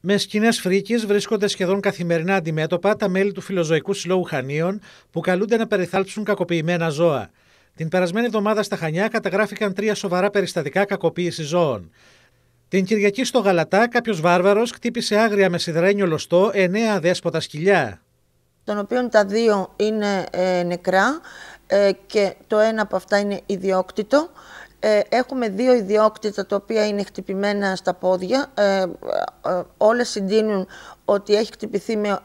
Με σκηνές φρίκης βρίσκονται σχεδόν καθημερινά αντιμέτωπα τα μέλη του Φιλοζωικού Συλλόγου Χανίων που καλούνται να περιθάλψουν κακοποιημένα ζώα. Την περασμένη εβδομάδα στα Χανιά καταγράφηκαν τρία σοβαρά περιστατικά κακοποίησης ζώων. Την Κυριακή στο Γαλατά, κάποιος βάρβαρος χτύπησε άγρια με σιδερένιο λωστό εννέα αδέσποτα σκυλιά. Των οποίων τα δύο είναι ε, νεκρά ε, και το ένα από αυτά είναι ιδιόκτητο ε, έχουμε δύο ιδιόκτητα τα οποία είναι χτυπημένα στα πόδια. Ε, ε όλα συντείνουν ότι έχει χτυπηθεί με,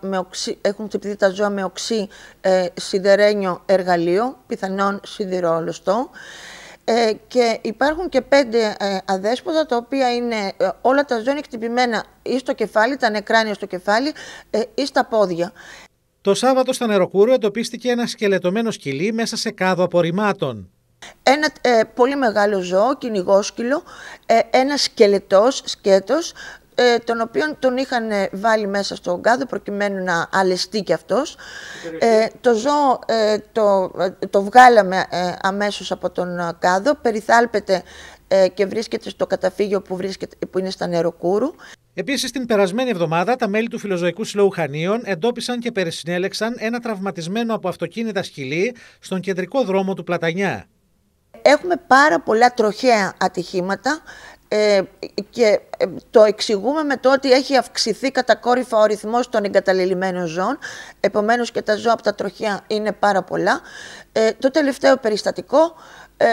έχουν χτυπηθεί τα ζώα με οξύ ε, σιδερένιο εργαλείο, πιθανόν σιδηρόλωστο. και υπάρχουν και πέντε ε, αδέσποτα, τα οποία είναι όλα τα ζώα είναι χτυπημένα ή στο κεφάλι, τα νεκράνια στο κεφάλι ή στα πόδια. Το Σάββατο στα Νεροκούρου εντοπίστηκε ένα σκελετωμένο σκυλί μέσα σε κάδο απορριμμάτων ένα ε, πολύ μεγάλο ζώο, κυνηγόσκυλο, ε, ένα σκελετός, σκέτος, ε, τον οποίο τον είχαν ε, βάλει μέσα στον κάδο προκειμένου να αλεστεί κι αυτός. το ζώο το, το βγάλαμε αμέσως από τον κάδο, περιθάλπεται και βρίσκεται στο καταφύγιο που, βρίσκεται, που είναι στα Νεροκούρου. Επίσης, την περασμένη εβδομάδα, τα μέλη του Φιλοζωικού Συλλόγου Χανίων εντόπισαν και περισυνέλεξαν ένα τραυματισμένο από αυτοκίνητα σκυλί στον κεντρικό δρόμο του Πλατανιά έχουμε πάρα πολλά τροχαία ατυχήματα ε, και ε, το εξηγούμε με το ότι έχει αυξηθεί κατακόρυφα ο ρυθμός των εγκαταλελειμμένων ζώων, επομένως και τα ζώα από τα τροχιά είναι πάρα πολλά. Ε, το τελευταίο περιστατικό ε,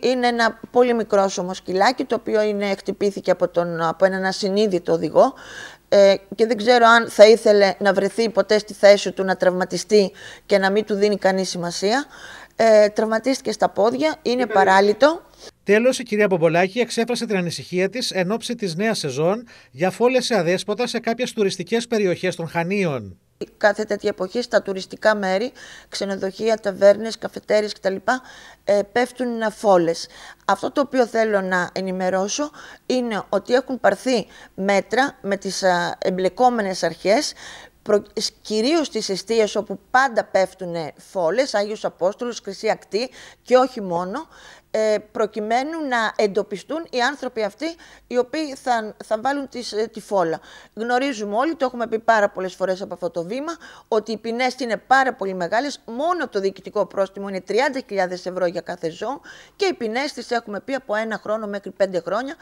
είναι ένα πολύ μικρό σκυλάκι το οποίο είναι, χτυπήθηκε από, τον, από έναν ασυνείδητο οδηγό ε, και δεν ξέρω αν θα ήθελε να βρεθεί ποτέ στη θέση του να τραυματιστεί και να μην του δίνει κανείς σημασία ε, τραυματίστηκε στα πόδια, είναι παράλυτο. Τέλος, η κυρία Μπομπολάκη εξέφρασε την ανησυχία της εν ώψη της νέας σεζόν για σε αδέσποτα σε κάποιες τουριστικές περιοχές των Χανίων. Κάθε τέτοια εποχή στα τουριστικά μέρη, ξενοδοχεία, ταβέρνες, καφετέρειε κτλ. Ε, πέφτουν φόλες. Αυτό το οποίο θέλω να ενημερώσω είναι ότι έχουν παρθεί μέτρα με τις ε, εμπλεκόμενες αρχές προ... κυρίως στις αιστείες όπου πάντα πέφτουν φόλε, Άγιου Απόστολου, Χρυσή Ακτή και όχι μόνο, ε, προκειμένου να εντοπιστούν οι άνθρωποι αυτοί οι οποίοι θα, θα βάλουν τις, ε, τη φόλα. Γνωρίζουμε όλοι, το έχουμε πει πάρα πολλές φορές από αυτό το βήμα, ότι οι ποινές είναι πάρα πολύ μεγάλες. μόνο το διοικητικό πρόστιμο είναι 30.000 ευρώ για κάθε ζώο και οι ποινές τις έχουμε πει από ένα χρόνο μέχρι πέντε χρόνια